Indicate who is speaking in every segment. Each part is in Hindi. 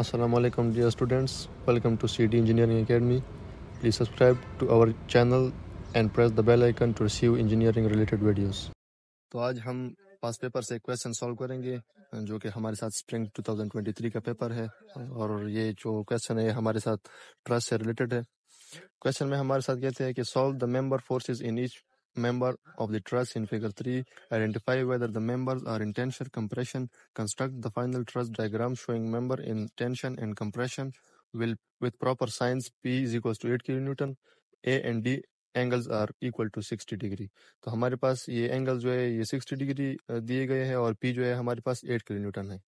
Speaker 1: Assalamualaikum dear students welcome to CD Engineering Academy please subscribe to our channel and press the bell icon to receive engineering related videos तो आज हम पास पेपर से क्वेश्चन सॉल्व करेंगे जो कि हमारे साथ स्प्रिंग 2023 का पेपर है और ये जो क्वेश्चन है हमारे साथ ट्रस्ट से रिलेटेड है क्वेश्चन में हमारे साथ कहते हैं कि solve the member forces in each member of the truss in figure 3 identify whether the members are in tension compression construct the final truss diagram showing member in tension and compression will with proper signs p is equals to 8 kN a and d angles are equal to 60 degree तो हमारे पास ये एंगल जो है ये 60 डिग्री दिए गए हैं और पी जो है हमारे पास 8 किलो न्यूटन है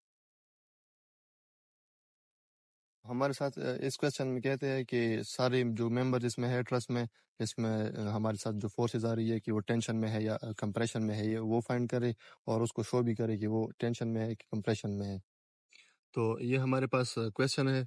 Speaker 1: हमारे साथ इस क्वेश्चन में कहते हैं कि सारे जो मेंबर इसमें है ट्रस्ट में इसमें हमारे साथ जो फोर्सेज आ रही है कि वो टेंशन में है या कंप्रेशन में है ये वो फाइंड करे और उसको शो भी करे कि वो टेंशन में है कि कंप्रेशन में है तो ये हमारे पास क्वेश्चन है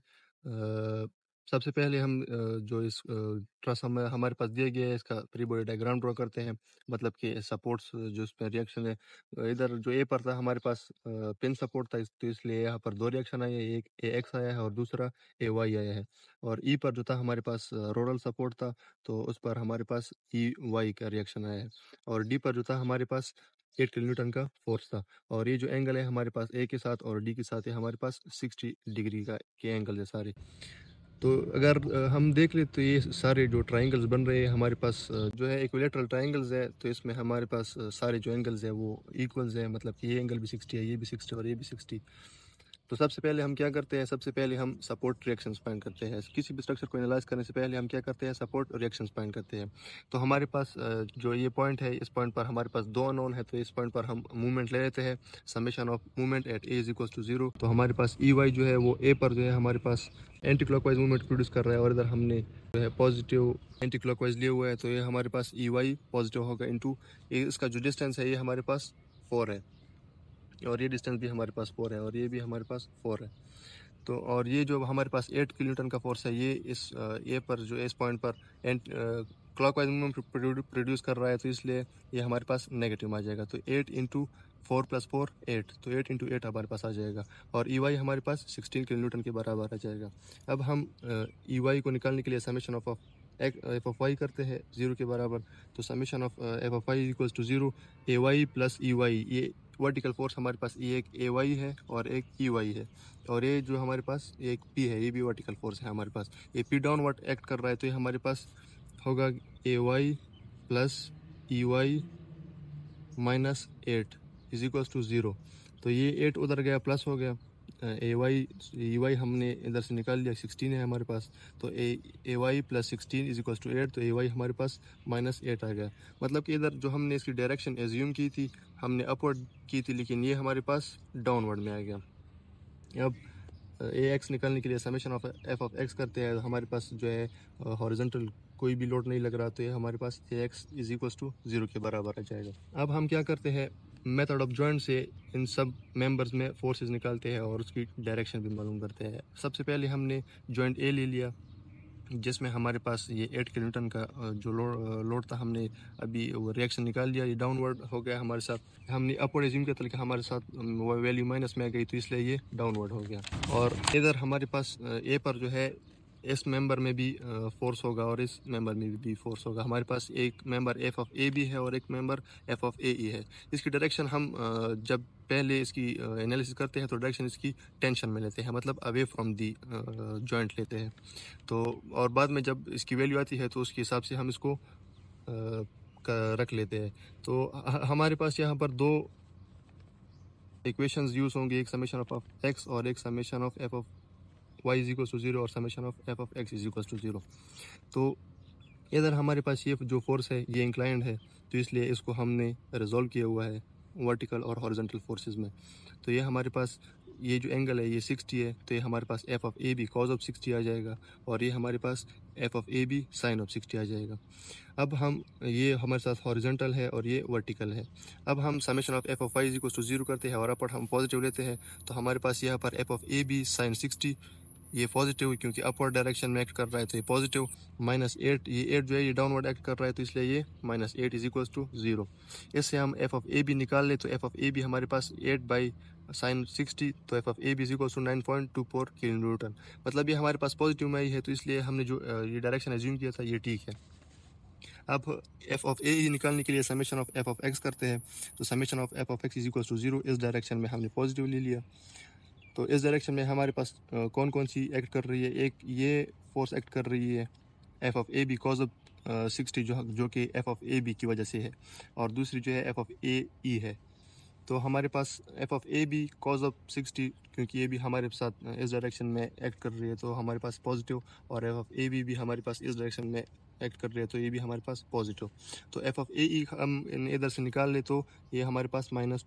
Speaker 1: सबसे पहले हम जो इस ट्रस हमारे पास दिया गया है इसका फ्री बॉडी डायग्राम ड्रॉ करते हैं मतलब कि सपोर्ट्स जो इसमें रिएक्शन है इधर जो ए पर था हमारे पास पिन सपोर्ट था तो इसलिए यहाँ पर दो रिएक्शन आए हैं, एक ए एक्स आया है और दूसरा ए वाई आया है और ई पर जो था हमारे पास रोडल सपोर्ट था तो उस पर हमारे पास ई वाई का रिएक्शन आया है और डी पर जो था हमारे पास एट किलो न्यूटन का फोर्स था और ये जो एंगल है हमारे पास ए के साथ और डी के साथ है हमारे पास सिक्सटी डिग्री का के एंगल है सारे तो अगर हम देख ले तो ये सारे जो ट्राइंगल्स बन रहे हैं हमारे पास जो है इक्विलेटरल ट्राइंगल्स है तो इसमें हमारे पास सारे जो एंगल्स हैं वो इक्वल्स हैं मतलब कि ये एंगल भी सिक्सटी है ये भी सिक्सटी और ये भी सिक्सटी तो सबसे पहले हम क्या करते हैं सबसे पहले हम सपोर्ट रिएक्शन फाइंड करते हैं किसी भी स्ट्रक्चर को एनालाइज करने से पहले हम क्या करते हैं सपोर्ट रिएक्शन फाइंड करते हैं तो हमारे पास जो ये पॉइंट है इस पॉइंट पर हमारे पास दो अनोन है तो इस पॉइंट पर हम मूवमेंट ले लेते हैं summation of movement at A is equal to zero तो हमारे पास ई वाई जो है वो ए पर जो है हमारे पास एंटी क्लॉकवाइज मूवमेंट प्रोड्यूस कर रहा है और इधर हमने जो है पॉजिटिव एंटी क्लॉकवाइज लिए हुआ है तो ये हमारे पास ई वाई पॉजिटिव होगा इंटू इसका जो डिस्टेंस है ये हमारे पास फोर है और ये डिस्टेंस भी हमारे पास फोर है और ये भी हमारे पास फोर है तो और ये जो हमारे पास एट किलोमीटर का फोर्स है ये इस ए पर जो इस पॉइंट पर एंड क्लॉक वाइज में प्रोड्यूस कर रहा है तो इसलिए ये हमारे पास नेगेटिव आ जाएगा तो eight into four plus four eight तो एट इंटू एट हमारे पास आ जाएगा और ई e वाई हमारे पास सिक्सटीन किलो न्यूटन के बराबर आ जाएगा अब हम ई वाई e को निकालने के लिए summation of F F Y करते हैं जीरो के बराबर तो summation of F F Y equals to zero A Y plus E Y ये वर्टिकल फोर्स हमारे पास ये एक ए वाई है और एक ई e वाई है और ये जो हमारे पास एक पी है ये भी वर्टिकल फोर्स है हमारे पास ये पी डाउन वर्ट एक्ट कर रहा है तो ये हमारे पास होगा A Y plus E Y minus eight is equals to zero तो ये एट उधर गया प्लस हो गया ए वाई ई वाई हमने इधर से निकाल लिया सिक्सटीन है हमारे पास तो A A Y plus sixteen is equal to eight तो ए वाई हमारे पास माइनस एट आ गया मतलब कि इधर जो हमने इसकी डायरेक्शन एज्यूम की थी हमने अपवर्ड की थी लेकिन ये हमारे पास डाउनवर्ड में आ गया अब ए एक्स निकालने के लिए summation of F of X करते हैं तो हमारे पास जो है हॉरिजेंटल कोई भी लोड नहीं लग रहा तो ये हमारे पास A X is equal to zero के बराबर आ जाएगा अब हम क्या करते हैं मेथड ऑफ जॉइंट से इन सब मेंबर्स में फोर्सेस निकालते हैं और उसकी डायरेक्शन भी मालूम करते हैं सबसे पहले हमने जॉइंट ए ले लिया जिसमें हमारे पास ये एट किलोमीटर का जो लोड लोड था हमने अभी वो रिएक्शन निकाल लिया ये डाउनवर्ड हो गया हमारे साथ हमने अपवर्ड एज्यूम किया तरीके हमारे साथ वैल्यू माइनस में आ गई तो इसलिए ये डाउनवर्ड हो गया और इधर हमारे पास ए पर जो है इस मेंबर में भी फोर्स होगा और इस मेंबर में भी फोर्स होगा हमारे पास एक मेंबर एफ ऑफ ए भी है और एक member F of A E है इसकी डायरेक्शन हम जब पहले इसकी एनालिसिस करते हैं तो डायरेक्शन इसकी टेंशन में लेते हैं मतलब अवे फ्रॉम दी जॉइंट लेते हैं तो और बाद में जब इसकी वैल्यू आती है तो उसके हिसाब से हम इसको रख लेते हैं तो हमारे पास यहाँ पर दो इक्वेशंस यूज़ होंगे एक समेशन ऑफ एक्स और एक summation of F of Y is equals to zero और summation of F of X is equals to zero तो इधर हमारे पास ये जो फोर्स है ये इंक्लाइंड है तो इसलिए इसको हमने रिजोल्व किया हुआ है वर्टिकल और हॉरिजेंटल फोर्सेस में तो ये हमारे पास ये जो एंगल है ये 60 है तो ये हमारे पास F of A B cos of 60 आ जाएगा और ये हमारे पास F of A B sine of 60 आ जाएगा अब हम ये हमारे साथ हॉरिजेंटल है और ये वर्टिकल है अब हम summation of F of Y is equals to zero करते हैं और अपर हम पॉजिटिव लेते हैं तो हमारे पास यहाँ पर F of A B sine sixty ये पॉजिटिव क्योंकि अपवर्ड डायरेक्शन में एक्ट कर रहा है तो ये पॉजिटिव माइनस एट ये एट जो है ये डाउनवर्ड एक्ट कर रहा है तो इसलिए ये minus eight is equal to zero इससे हम एफ ऑफ ए भी निकाल लें तो एफ ऑफ ए भी हमारे पास एट बाई साइन सिक्सटी तो F of A B equal to nine point two four kilonewton मतलब ये हमारे पास पॉजिटिव में ही है तो इसलिए हमने जो ये डायरेक्शन एज्यूम किया था ये ठीक है अब एफ ऑफ ए निकालने के लिए summation of F of X करते हैं तो summation of F of X is equal to zero इस डायरेक्शन में हमने पॉजिटिव ले लिया तो इस डायरेक्शन में हमारे पास कौन कौन सी एक्ट कर रही है एक ये फोर्स एक्ट कर रही है F of A B cos of sixty जो जो कि एफ ऑफ ए बी की वजह से है और दूसरी जो है एफ ऑफ ए ई है तो हमारे पास F of A B cos of sixty क्योंकि ये भी हमारे साथ इस डायरेक्शन में एक्ट कर रही है तो हमारे पास पॉजिटिव और एफ ऑफ ए बी भी हमारे पास इस डायरेक्शन में एक्ट कर रही है तो ये भी हमारे पास पॉजिटिव तो एफ ऑफ ए ई हम इधर से निकाल ले तो ये हमारे पास minus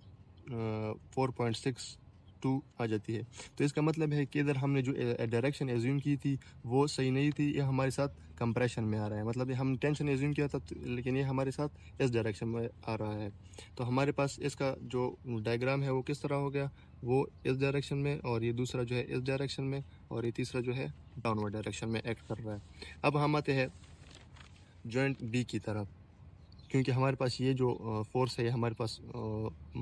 Speaker 1: four point six two आ जाती है तो इसका मतलब है कि इधर हमने जो डायरेक्शन एज्यूम की थी वो सही नहीं थी ये हमारे साथ कंप्रेशन में आ रहा है मतलब हम टेंशन एज्यूम किया था तो, लेकिन ये हमारे साथ इस डायरेक्शन में आ रहा है तो हमारे पास इसका जो डायग्राम है वो किस तरह हो गया वो इस डायरेक्शन में और ये दूसरा जो है इस डायरेक्शन में और ये तीसरा जो है डाउनवर्ड डायरेक्शन में एक्ट कर रहा है अब हम आते हैं जॉइंट बी की तरफ क्योंकि हमारे पास ये जो फोर्स है हमारे पास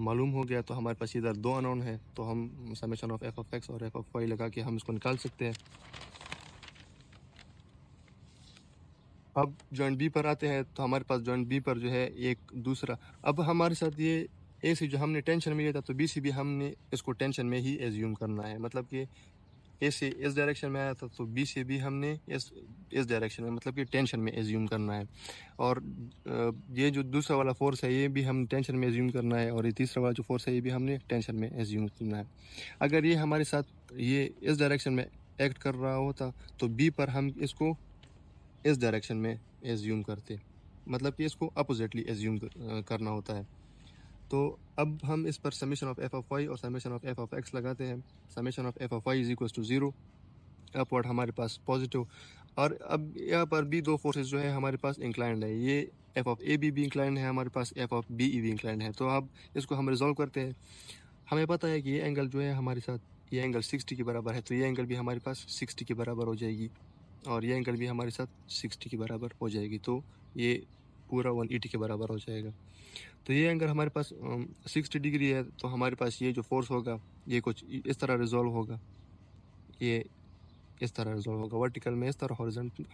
Speaker 1: मालूम हो गया तो हमारे पास इधर दो अनोन है तो हम summation of F of X और एफ ऑफ वाई लगा के हम इसको निकाल सकते हैं अब जॉइंट बी पर आते हैं तो हमारे पास जॉइंट बी पर जो है एक दूसरा अब हमारे साथ ये ए से जो हमने टेंशन में लिया था तो बी से भी हमने इसको टेंशन में ही एज्यूम करना है मतलब कि ए से इस डायरेक्शन में आया था तो बी से भी हमने इस इस डायरेक्शन में मतलब कि टेंशन में एज्यूम करना है और ये जो दूसरा वाला फोर्स है ये भी हम टेंशन में एज्यूम करना है और ये तीसरा वाला जो फोर्स है ये भी हमने टेंशन में एज्यूम करना है अगर ये हमारे साथ ये इस डायरेक्शन में एक्ट कर रहा होता तो बी पर हम इसको इस डायरेक्शन में एज्यूम करते मतलब कि इसको अपोजिटली एज्यूम करना होता है तो अब हम इस पर summation of F of Y और summation of F of X लगाते हैं summation of F of Y is equal to zero upward हमारे पास पॉजिटिव और अब यहाँ पर भी दो फोर्सेज जो है हमारे पास इंक्लाइंड है ये एफ ऑफ ए बी भी इंक्लाइंड है हमारे पास एफ ऑफ बी ई भी इंक्लाइंड है तो अब इसको हम रिजॉल्व करते हैं हमें पता है कि ये एंगल जो है हमारे साथ ये एंगल सिक्सटी के बराबर है तो ये एंगल भी हमारे पास सिक्सटी के बराबर हो जाएगी और ये एंगल भी हमारे साथ सिक्सटी के बराबर हो जाएगी तो ये पूरा वन एटी के बराबर हो जाएगा तो ये एंगल हमारे पास सिक्सटी डिग्री है तो हमारे पास ये जो फोर्स होगा ये कुछ इस तरह रिजोल्व होगा ये इस तरह रिजोल्व होगा वर्टिकल में इस तरह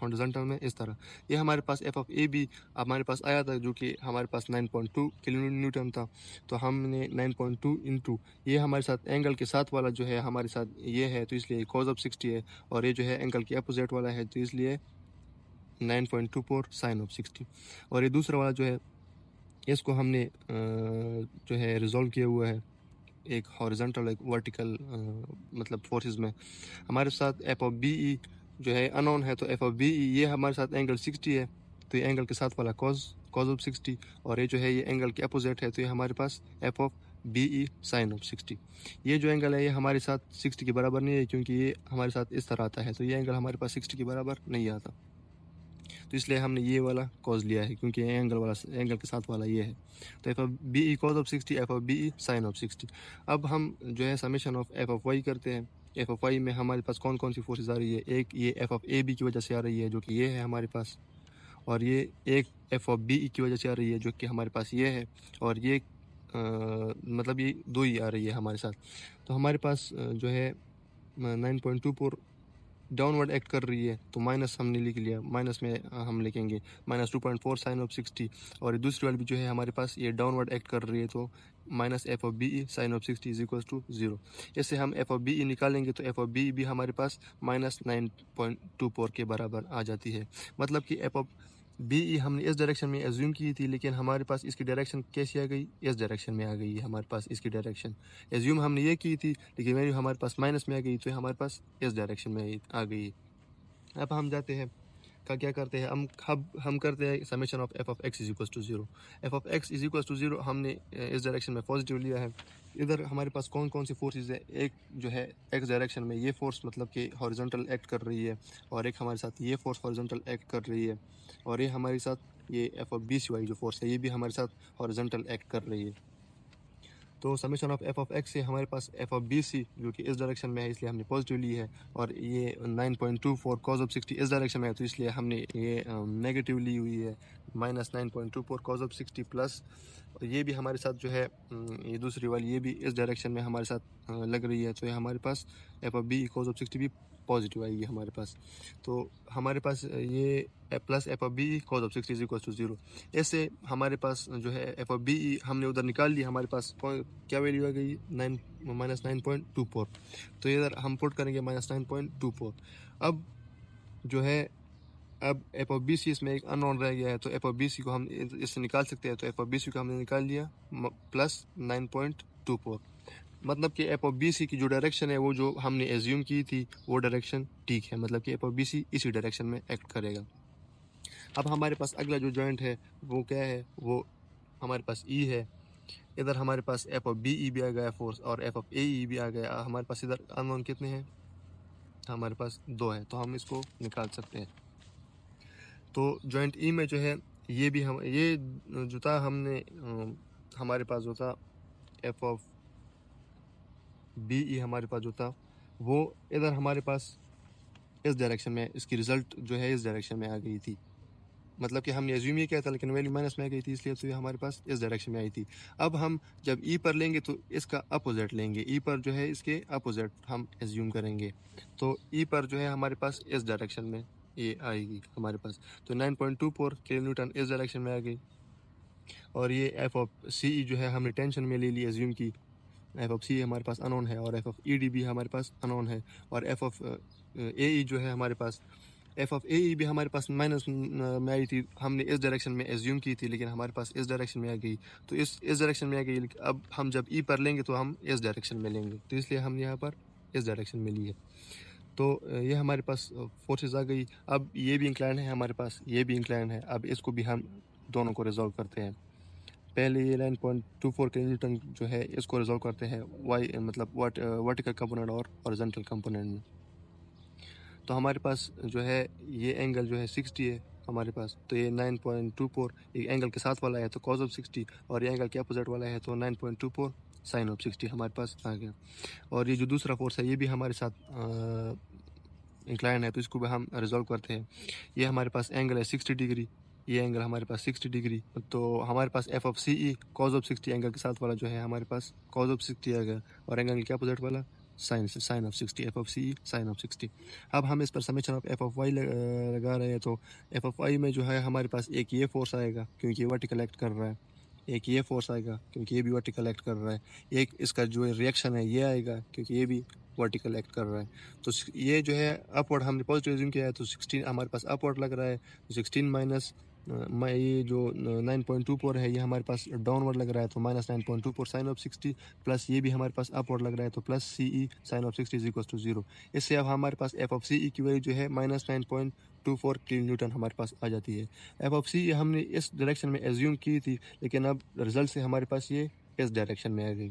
Speaker 1: हॉरिजॉन्टल में इस तरह ये हमारे पास एफ ऑफ ए भी हमारे पास आया था जो कि हमारे पास 9.2 किलो न्यूटन था तो हमने 9.2 पॉइंट टू टू ये हमारे साथ एंगल के साथ वाला जो है हमारे साथ ये है तो इसलिए कॉज ऑफ सिक्सटी है और ये जो है एंगल के अपोजिट वाला है तो इसलिए nine point two four sine of sixty और ये दूसरा वाला जो है इसको हमने जो है रिजॉल्व किया हुआ है एक हॉरिजेंटल एक वर्टिकल मतलब फोर्सेस में हमारे साथ एफ ऑफ बी ई जो है अनोन है तो एफ ऑफ बी ई ये हमारे साथ एंगल सिक्सटी है तो ये एंगल के साथ वाला कॉज कॉज ऑफ सिक्सटी और ये जो है ये एंगल के अपोजिट है तो ये हमारे पास F of B E sine of sixty ये जो एंगल है ये हमारे साथ सिक्सटी के बराबर नहीं है क्योंकि ये हमारे साथ इस तरह आता है तो ये एंगल हमारे पास सिक्सटी के बराबर नहीं आता तो इसलिए हमने ये वाला कॉज लिया है क्योंकि एंगल वाला एंगल के साथ वाला ये है तो F of B E cos of sixty F of B E sine of sixty अब हम जो है summation of F of Y करते हैं एफ ऑफ वाई में हमारे पास कौन कौन सी फोर्सेज आ रही है एक ये एफ ऑफ ए बी की वजह से आ रही है जो कि ये है हमारे पास और ये एक एफ ऑफ बी ई की वजह से आ रही है जो कि हमारे पास ये है और ये आ, मतलब ये दो ही आ रही है हमारे साथ तो हमारे पास जो है nine point two four downward act कर रही है तो माइनस हमने लिख लिया माइनस में हम लिखेंगे minus two point four sine of sixty और दूसरी वाली भी जो है हमारे पास ये डाउनवर्ड एक्ट कर रही है तो minus F of B E sine of sixty is equal to zero ऐसे हम एफ ऑफ बी ई निकालेंगे तो एफ ऑफ बी ई भी हमारे पास minus nine point two four के बराबर आ जाती है मतलब कि एफ ऑफ बी ई हमने इस डायरेक्शन में एज्यूम की थी लेकिन हमारे पास इसकी डायरेक्शन कैसी आ गई इस डायरेक्शन में आ गई है हमारे पास इसकी डायरेक्शन एज्यूम हमने ये की थी लेकिन वैल्यू हमारे पास माइनस में आ गई तो हमारे पास इस डायरेक्शन में आ गई अब हम जाते हैं का क्या करते हैं हम हम हम करते हैं summation of F of X is equal to zero F of X is equal to zero हमने इस डायरेक्शन में पॉजिटिव लिया है इधर हमारे पास कौन कौन सी फोर्सेज है एक जो है एक्स डायरेक्शन में ये फोर्स मतलब कि हॉरिजॉन्टल एक्ट कर रही है और एक हमारे साथ ये फोर्स हॉरिजॉन्टल एक्ट कर रही है और ये हमारे साथ ये F of B C Y जो फोर्स है ये भी हमारे साथ हॉरिजॉन्टल एक्ट कर रही है तो summation of F of X से हमारे पास एफ ऑफ बी सी जो कि इस डायरेक्शन में है इसलिए हमने पॉजिटिव ली है और ये 9.24 point two four cos of sixty इस डायरेक्शन में है तो इसलिए हमने ये नेगेटिव um, ली हुई है minus nine point two four cos of sixty plus और ये भी हमारे साथ जो है um, ये दूसरी वाली ये भी इस डायरेक्शन में हमारे साथ uh, लग रही है तो ये हमारे पास F of B cos of sixty भी पॉजिटिव आएगी हमारे पास तो हमारे पास ये plus F of B cos of six is equal to zero ऐसे हमारे पास जो है एफ ऑफ बी हमने उधर निकाल लिया हमारे पास क्या वैल्यू आ गई nine minus nine point two four तो इधर हम पुट करेंगे minus nine point two four अब जो है अब एफ ओ बी सी इसमें एक अनऑन रह गया है तो एफ ओ बी सी को हम इससे निकाल सकते हैं तो एफ ऑफ बी सी को हमने निकाल लिया plus nine point two four मतलब कि एप ऑफ बी सी की जो डायरेक्शन है वो जो हमने एज्यूम की थी वो डायरेक्शन ठीक है मतलब कि एप ऑफ बी सी इसी डायरेक्शन में एक्ट करेगा अब हमारे पास अगला जो जॉइंट है वो क्या है वो हमारे पास ई e है इधर हमारे पास एफ ऑफ बी ई भी आ गया फोर्स और एफ ऑफ ए ई भी आ गया हमारे पास इधर अननोन कितने हैं हमारे पास दो हैं तो हम इसको निकाल सकते हैं तो जॉइंट ई e में जो है ये भी हम ये जो था हमने हमारे पास जो था एफ ऑफ बी ई हमारे पास जो था वो इधर हमारे पास इस डायरेक्शन में इसकी रिज़ल्ट जो है इस डायरेक्शन में आ गई थी मतलब कि हमने एज्यूम ये कहता था लेकिन वैल्यू माइनस में आ गई थी इसलिए तो ये हमारे पास इस डायरेक्शन में आई थी अब हम जब ई e पर लेंगे तो इसका अपोजिट लेंगे ई e पर जो है इसके अपोजिट हम एज्यूम करेंगे तो ई e पर जो है हमारे पास इस डायरेक्शन में ये आएगी हमारे पास तो 9.24 पॉइंट किलो न्यूटन इस डायरेक्शन में आ गई और ये एफ ऑफ सी जो है हमने टेंशन में ले ली एज्यूम की एफ ऑफ सी हमारे पास अनोन है और एफ ऑफ ई डी भी हमारे पास अनोन है और एफ ऑफ ए ई जो है हमारे पास एफ ऑफ ए ई भी हमारे पास माइनस uh, में आई थी हमने इस डायरेक्शन में एज्यूम की थी लेकिन हमारे पास इस डायरेक्शन में आ गई तो इस इस डायरेक्शन में आ गई अब हम जब ई e पर लेंगे तो हम इस डायरेक्शन में लेंगे तो इसलिए हम यहाँ पर इस डायरेक्शन में ली है तो uh, ये हमारे पास फोर्सेस uh, आ गई अब ये भी इंक्लाइन है हमारे पास ये भी इंक्लाइन है अब इसको भी हम दोनों को रिजॉल्व करते हैं पहले ये नाइन पॉइंट टू फोर के न्यूटन जो है इसको रिजॉल्व करते हैं वाई मतलब वट वर्टिकल कंपोनेंट और हॉरिजॉन्टल कंपोनेंट में तो हमारे पास जो है ये एंगल जो है सिक्सटी है हमारे पास तो ये नाइन पॉइंट टू फोर एक एंगल के साथ वाला है तो कॉज ऑफ सिक्सटी और ये एंगल के अपोजिट वाला है तो nine point two four sine of sixty हमारे पास आ गया और ये जो दूसरा फोर्स है ये भी हमारे साथ इंक्लाइन है तो इसको भी हम रिजॉल्व करते हैं ये हमारे पास एंगल है सिक्सटी डिग्री ये एंगल हमारे पास 60 डिग्री तो हमारे पास F of C E cos of 60 angle के साथ वाला जो है हमारे पास कॉज ऑफ 60 आ गया और एंगल क्या अपोजिट वाला sine sine of 60 F of C E sine of 60 अब हम इस पर summation of F of Y लगा रहे हैं तो एफ ऑफ वाई में जो है हमारे पास एक ये फोर्स आएगा क्योंकि ये वर्टिकल एक्ट कर रहा है एक ये फोर्स आएगा क्योंकि ये भी वर्टिकल एक्ट कर रहा है एक इसका जो रिएक्शन है ये आएगा क्योंकि ये भी वर्टिकल एक्ट कर रहा है तो ये जो है अपवर्ड हमने पॉजिटिव रिज्यूम किया है तो सिक्सटीन हमारे पास अपवर्ड लग रहा है तो सिक्सटीन माइनस मैं ये जो 9.24 है ये हमारे पास डाउनवर्ड लग रहा है तो minus nine point two four sine of sixty plus ये भी हमारे पास अपवर्ड लग रहा है तो plus C E sine of sixty is to zero इससे अब हमारे पास एफ ऑफ सी ई की वैल्यू जो है minus nine point two four kilo newton हमारे पास आ जाती है एफ ऑफ सी ई हमने इस डायरेक्शन में एज्यूम की थी लेकिन अब रिजल्ट से हमारे पास ये इस डायरेक्शन में आ गई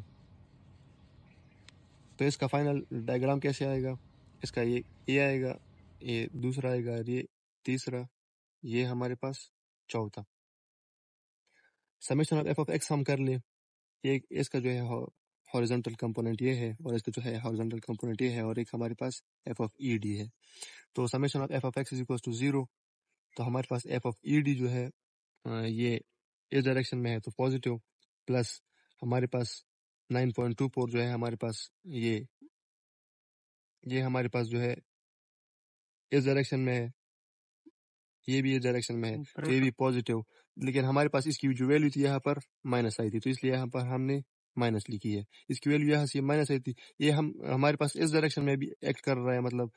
Speaker 1: तो इसका फाइनल डायग्राम कैसे आएगा इसका ये ए आएगा ये दूसरा आएगा ये तीसरा ये हमारे पास अच्छा होता summation of F of X हम कर ले ये इसका जो है हॉरिजॉन्टल कंपोनेंट ये है और इसका जो है हॉरिजॉन्टल कंपोनेंट ये है और एक हमारे पास एफ ऑफ ई डी है तो summation of F of X is equal to zero तो हमारे पास एफ ऑफ ई डी जो है ये इस डायरेक्शन में है तो पॉजिटिव प्लस हमारे पास नाइन पॉइंट टू फोर जो है हमारे पास ये ये हमारे पास जो है इस डायरेक्शन में है ये भी इस डायरेक्शन में है तो ये भी पॉजिटिव लेकिन हमारे पास इसकी जो वैल्यू थी यहाँ पर माइनस आई थी तो इसलिए यहाँ पर हमने माइनस लिखी है इसकी वैल्यू यहाँ से माइनस आई थी ये हम हमारे पास इस डायरेक्शन में भी एक्ट कर रहा है मतलब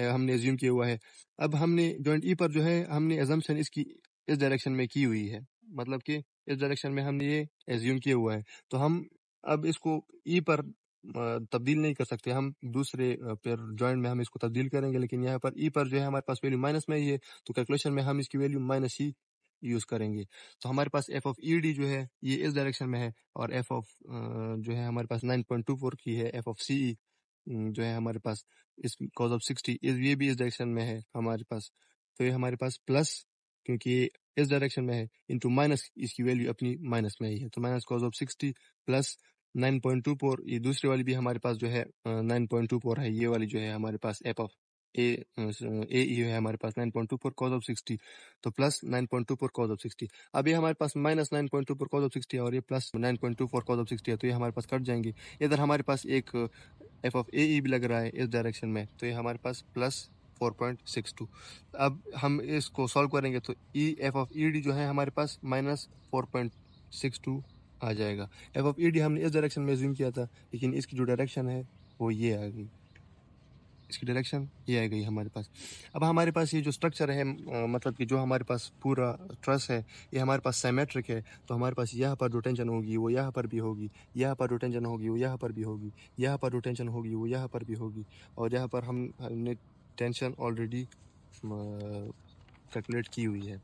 Speaker 1: हमने एज्यूम किया हुआ है अब हमने जॉइंट ई e पर जो है हमने एजम्पन इसकी इस डायरेक्शन में की हुई है मतलब कि इस डायरेक्शन में हमने ये एज्यूम किया हुआ है तो हम अब इसको ई e पर तब्दील नहीं कर सकते हम दूसरे पेयर ज्वाइंट में हम इसको तब्दील करेंगे लेकिन यहाँ पर ई e पर जो है हमारे पास वैल्यू माइनस में ही है तो कैलकुलेशन में हम इसकी वैल्यू माइनस ही यूज करेंगे तो हमारे पास एफ ऑफ ई डी जो है ये इस डायरेक्शन में है और एफ ऑफ जो है हमारे पास नाइन पॉइंट टू फोर की है एफ ऑफ सी ई जो है हमारे पास इस कॉज ऑफ सिक्सटी ये भी इस डायरेक्शन में है हमारे पास तो ये हमारे पास प्लस क्योंकि इस डायरेक्शन में है इंटू माइनस इसकी वैल्यू अपनी माइनस में ही है तो minus cos of sixty plus 9.24 ये दूसरी वाली भी हमारे पास जो है 9.24 है ये वाली जो है हमारे पास एप ऑफ ए ए ये है हमारे पास 9.24 कॉज ऑफ 60 तो प्लस 9.24 कॉज ऑफ 60 अब ये हमारे पास माइनस 9.24 कॉज ऑफ 60 है और ये प्लस 9.24 कॉज ऑफ 60 है तो ये हमारे पास कट जाएंगे इधर हमारे पास एक एफ ऑफ ए भी लग रहा है इस डायरेक्शन में तो ये हमारे पास प्लस 4.62 अब हम इसको सॉल्व करेंगे तो E F of E D जो है हमारे पास minus four point six two आ जाएगा एफ ऑफ ई डी हमने इस डायरेक्शन में ज्यूम किया था लेकिन इसकी जो डायरेक्शन है वो ये आ गई इसकी डायरेक्शन ये आ गई हमारे पास अब हमारे पास ये जो स्ट्रक्चर है मतलब कि जो हमारे पास पूरा ट्रस है ये हमारे पास सेमेट्रिक है तो हमारे पास यहाँ पर जो टेंशन होगी वो यहाँ पर भी होगी यहाँ पर जो टेंशन होगी वो यहाँ पर भी होगी यहाँ पर जो टेंशन होगी वो यहाँ पर भी होगी और यहाँ पर हम हमने टेंशन ऑलरेडी कैलकुलेट की हुई है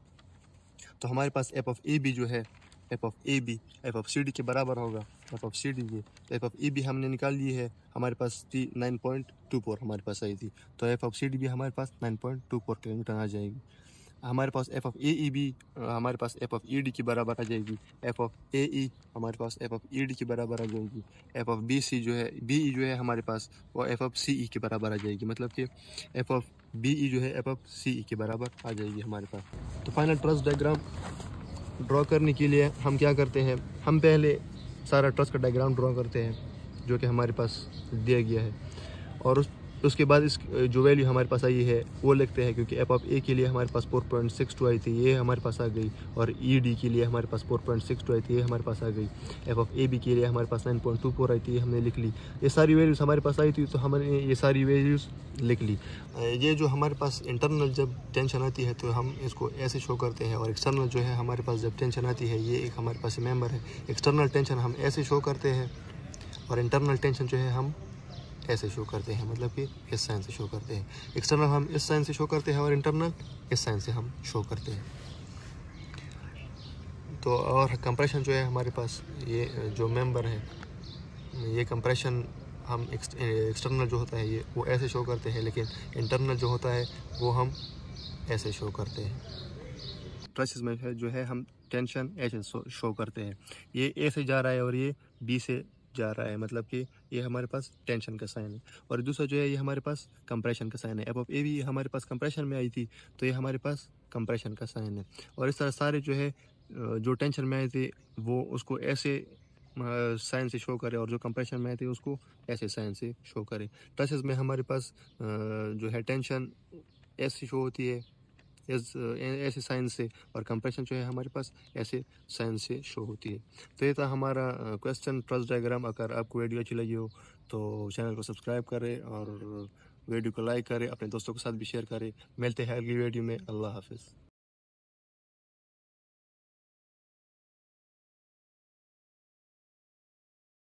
Speaker 1: तो हमारे पास एप ऑफ ए भी जो है F of A B F of C D के बराबर होगा एफ ऑफ सी डी ये एफ ऑफ ई बी हमने निकाल ली है हमारे पास थी नाइन पॉइंट टू फोर हमारे पास आई थी तो एफ ऑफ सी डी भी हमारे पास nine point two four kilometre आ जाएगी हमारे पास एफ ऑफ ए ई भी हमारे पास एफ ऑफ ई डी के बराबर आ जाएगी एफ ऑफ ए ई हमारे पास एफ ऑफ ई डी के बराबर आ जाएगी एफ ऑफ बी सी जो है बी ई जो है हमारे पास वो एफ ऑफ सी ई के बराबर आ जाएगी मतलब कि एफ ऑफ बी ई जो है एफ ऑफ सी ई के बराबर आ जाएगी हमारे पास तो फाइनल ट्रस्ट डायग्राम ड्रॉ करने के लिए हम क्या करते हैं हम पहले सारा ट्रस का डायग्राम ड्रॉ करते हैं जो कि हमारे पास दिया गया है और उस उसके बाद इस जो वैल्यू हमारे पास आई है वो लिखते हैं क्योंकि एप ऑफ ए के लिए हमारे पास फोर पॉइंट सिक्स टू आई थी ये हमारे पास आ गई और ई डी के लिए हमारे पास फोर पॉइंट सिक्स टू आई थी ये हमारे पास आ गई एफ ऑफ ए बी के लिए हमारे पास नाइन पॉइंट टू फोर आई थी ये हमने लिख ली ये सारी वैल्यूज़ हमारे पास आई थी तो हमने ये सारी वैल्यूज़ लिख ली ये जो हमारे पास इंटरनल जब टेंशन आती है तो हम इसको ऐसे शो करते हैं और एक्सटर्नल जो है हमारे पास जब टेंशन आती है ये एक हमारे पास मेम्बर है एक्सटर्नल टेंशन हम ऐसे शो करते हैं और इंटरनल टेंशन जो है हम ऐसे शो करते हैं मतलब कि इस साइन से शो करते हैं एक्सटर्नल हम इस साइन से शो करते हैं और इंटरनल इस साइन से हम शो करते हैं तो और कंप्रेशन जो है हमारे पास ये जो मेंबर है ये कंप्रेशन हम एक्सटर्नल जो होता है ये वो ऐसे शो करते हैं लेकिन इंटरनल जो होता है वो हम ऐसे शो करते हैं ट्रसेस में जो है हम टेंशन ऐसे शो करते हैं ये ए से जा रहा है और ये बी से जा रहा है मतलब कि ये हमारे पास टेंशन का साइन है और दूसरा जो है ये हमारे पास कंप्रेशन का साइन है अब ये भी हमारे पास कंप्रेशन में आई थी तो ये हमारे पास कंप्रेशन का साइन है और इस तरह सारे जो है जो टेंशन में आए थे वो उसको ऐसे साइन से शो करे और जो कंप्रेशन में आए थे उसको ऐसे साइन से शो करे टसेस में हमारे पास जो है टेंशन ऐसी शो होती है ऐसे साइन uh, से और कंप्रेशन जो है हमारे पास ऐसे साइन से शो होती है तो ये था हमारा क्वेश्चन ट्रस्ट डायग्राम अगर आपको वीडियो अच्छी लगी हो तो चैनल को सब्सक्राइब करें और वीडियो को लाइक करें अपने दोस्तों के साथ भी शेयर करें मिलते हैं अगली वीडियो में अल्लाह हाफिज़